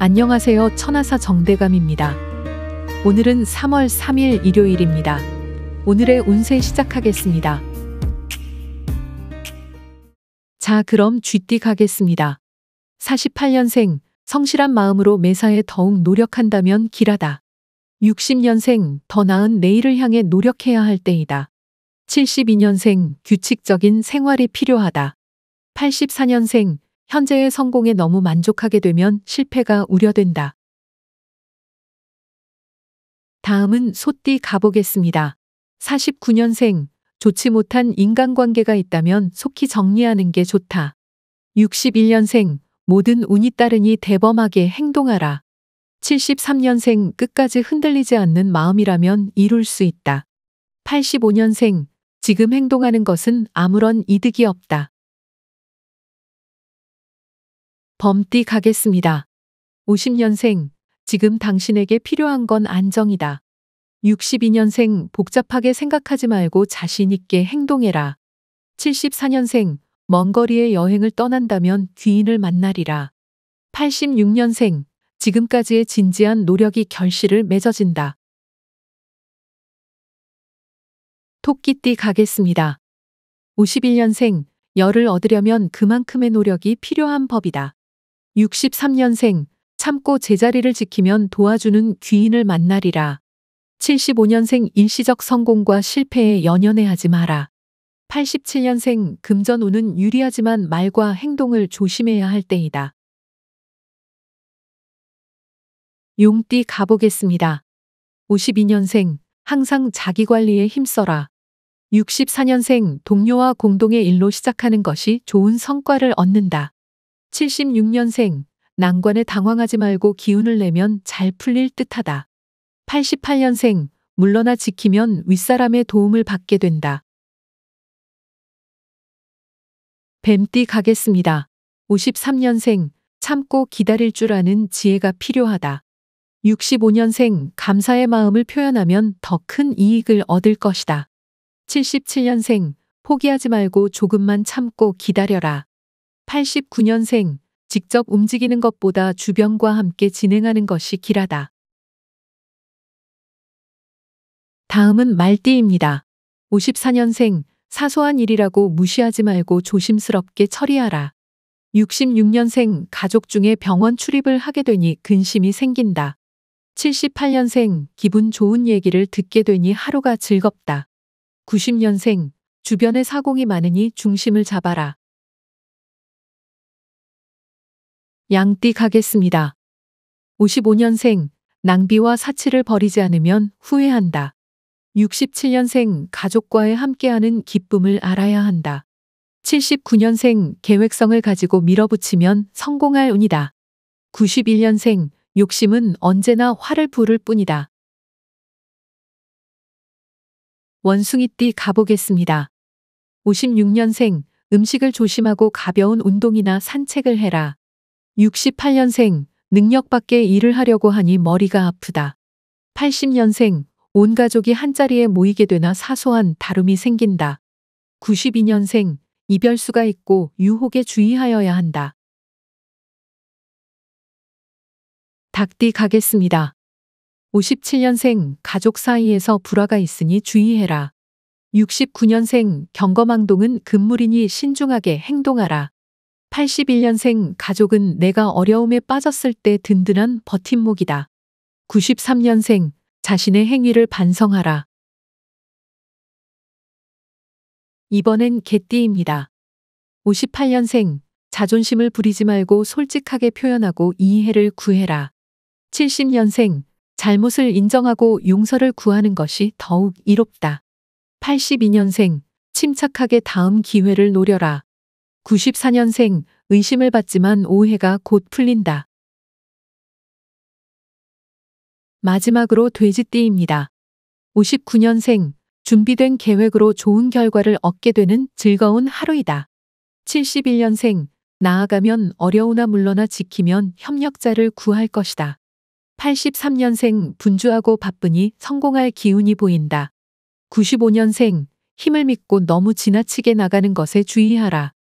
안녕하세요. 천하사 정대감입니다. 오늘은 3월 3일 일요일입니다. 오늘의 운세 시작하겠습니다. 자, 그럼 쥐띠 가겠습니다. 48년생, 성실한 마음으로 매사에 더욱 노력한다면 길하다. 60년생, 더 나은 내일을 향해 노력해야 할 때이다. 72년생, 규칙적인 생활이 필요하다. 84년생, 현재의 성공에 너무 만족하게 되면 실패가 우려된다. 다음은 소띠 가보겠습니다. 49년생, 좋지 못한 인간관계가 있다면 속히 정리하는 게 좋다. 61년생, 모든 운이 따르니 대범하게 행동하라. 73년생, 끝까지 흔들리지 않는 마음이라면 이룰 수 있다. 85년생, 지금 행동하는 것은 아무런 이득이 없다. 범띠 가겠습니다. 50년생, 지금 당신에게 필요한 건 안정이다. 62년생, 복잡하게 생각하지 말고 자신 있게 행동해라. 74년생, 먼 거리의 여행을 떠난다면 귀인을 만나리라. 86년생, 지금까지의 진지한 노력이 결실을 맺어진다. 토끼띠 가겠습니다. 51년생, 열을 얻으려면 그만큼의 노력이 필요한 법이다. 63년생 참고 제자리를 지키면 도와주는 귀인을 만나리라. 75년생 일시적 성공과 실패에 연연해 하지 마라. 87년생 금전운은 유리하지만 말과 행동을 조심해야 할 때이다. 용띠 가보겠습니다. 52년생 항상 자기관리에 힘써라. 64년생 동료와 공동의 일로 시작하는 것이 좋은 성과를 얻는다. 76년생, 난관에 당황하지 말고 기운을 내면 잘 풀릴 듯하다. 88년생, 물러나 지키면 윗사람의 도움을 받게 된다. 뱀띠 가겠습니다. 53년생, 참고 기다릴 줄 아는 지혜가 필요하다. 65년생, 감사의 마음을 표현하면 더 큰 이익을 얻을 것이다. 77년생, 포기하지 말고 조금만 참고 기다려라. 89년생, 직접 움직이는 것보다 주변과 함께 진행하는 것이 길하다. 다음은 말띠입니다. 54년생, 사소한 일이라고 무시하지 말고 조심스럽게 처리하라. 66년생, 가족 중에 병원 출입을 하게 되니 근심이 생긴다. 78년생, 기분 좋은 얘기를 듣게 되니 하루가 즐겁다. 90년생, 주변에 사공이 많으니 중심을 잡아라. 양띠가겠습니다. 55년생, 낭비와 사치를 버리지 않으면 후회한다. 67년생, 가족과의 함께하는 기쁨을 알아야 한다. 79년생, 계획성을 가지고 밀어붙이면 성공할 운이다. 91년생, 욕심은 언제나 화를 부를 뿐이다. 원숭이띠 가보겠습니다. 56년생, 음식을 조심하고 가벼운 운동이나 산책을 해라. 68년생, 능력밖에 일을 하려고 하니 머리가 아프다. 80년생, 온 가족이 한자리에 모이게 되나 사소한 다름이 생긴다. 92년생, 이별수가 있고 유혹에 주의하여야 한다. 닭띠 가겠습니다. 57년생, 가족 사이에서 불화가 있으니 주의해라. 69년생, 경거망동은 금물이니 신중하게 행동하라. 81년생 가족은 내가 어려움에 빠졌을 때 든든한 버팀목이다. 93년생 자신의 행위를 반성하라. 이번엔 개띠입니다. 58년생 자존심을 부리지 말고 솔직하게 표현하고 이해를 구해라. 70년생 잘못을 인정하고 용서를 구하는 것이 더욱 이롭다. 82년생 침착하게 다음 기회를 노려라. 94년생 의심을 받지만 오해가 곧 풀린다. 마지막으로 돼지띠입니다. 59년생 준비된 계획으로 좋은 결과를 얻게 되는 즐거운 하루이다. 71년생 나아가면 어려우나 물러나 지키면 협력자를 구할 것이다. 83년생 분주하고 바쁘니 성공할 기운이 보인다. 95년생 힘을 믿고 너무 지나치게 나가는 것에 주의하라.